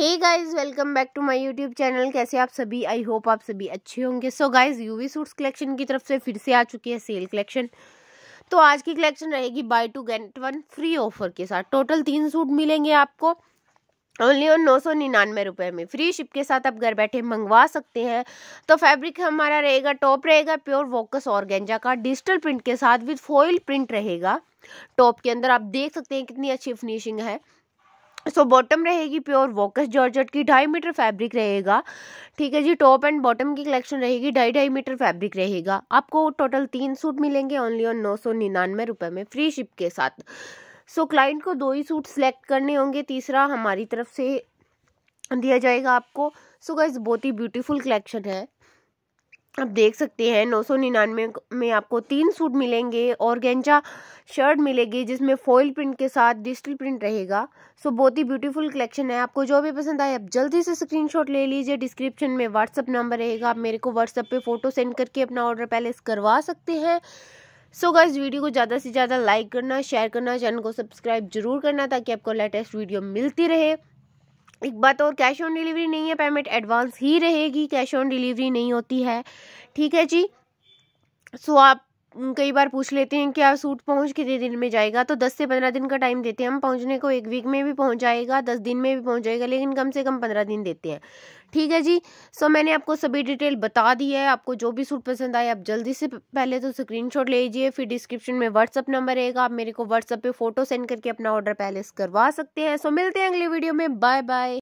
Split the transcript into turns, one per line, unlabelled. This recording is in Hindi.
hey guys welcome back to my YouTube channel कैसे आप सभी आई होप आप सभी अच्छे होंगे so guys U V suits collection की तरफ से फिर से आ चुकी है सेल कलेक्शन तो आज की कलेक्शन रहेगी buy two get one free offer के साथ टोटल तीन सूट मिलेंगे आपको ओनली और नौ सौ निन्यानवे रुपये में फ्री शिप के साथ आप घर बैठे मंगवा सकते हैं तो फैब्रिक हमारा रहेगा टॉप रहेगा प्योर वोकस और गेंजा का डिजिटल प्रिंट के साथ विथ फॉइल प्रिंट रहेगा टॉप के अंदर आप देख सकते हैं कितनी अच्छी फिनिशिंग है सो बॉटम रहेगी प्योर वॉकस जॉर्जेट की ढाई मीटर फैब्रिक रहेगा ठीक है जी टॉप एंड बॉटम की कलेक्शन रहेगी ढाई ढाई मीटर फैब्रिक रहेगा आपको टोटल तीन सूट मिलेंगे ओनली ऑन नौ सौ निन्यानवे रुपये में फ्री शिप के साथ सो so, क्लाइंट को दो ही सूट सेलेक्ट करने होंगे तीसरा हमारी तरफ से दिया जाएगा आपको सो so, गाइज बहुत ही ब्यूटीफुल कलेक्शन है आप देख सकते हैं नौ सौ निन्यानवे में आपको तीन सूट मिलेंगे और गेंजा शर्ट मिलेगी जिसमें फॉइल प्रिंट के साथ डिजिटल प्रिंट रहेगा सो बहुत ही ब्यूटीफुल कलेक्शन है आपको जो भी पसंद आए आप जल्दी से स्क्रीनशॉट ले लीजिए डिस्क्रिप्शन में व्हाट्सअप नंबर रहेगा आप मेरे को व्हाट्सअप पे फोटो सेंड करके अपना ऑर्डर पहले करवा सकते हैं सो so गाइज वीडियो को ज़्यादा से ज़्यादा लाइक करना शेयर करना चैनल को सब्सक्राइब जरूर करना ताकि आपको लेटेस्ट वीडियो मिलती रहे एक बात और कैश ऑन डिलीवरी नहीं है पेमेंट एडवांस ही रहेगी कैश ऑन डिलीवरी नहीं होती है ठीक है जी सो आप कई बार पूछ लेते हैं कि आप सूट पहुंच कितने दिन में जाएगा तो दस से पंद्रह दिन का टाइम देते हैं हम पहुंचने को एक वीक में भी पहुंच जाएगा दस दिन में भी पहुंच जाएगा लेकिन कम से कम पंद्रह दिन देते हैं ठीक है जी सो मैंने आपको सभी डिटेल बता दी है आपको जो भी सूट पसंद आए आप जल्दी से पहले तो स्क्रीन ले लीजिए फिर डिस्क्रिप्शन में व्हाट्सअप नंबर रहेगा आप मेरे को व्हाट्सअप पर फोटो सेंड करके अपना ऑर्डर पहले करवा सकते हैं सो मिलते हैं अगले वीडियो में बाय बाय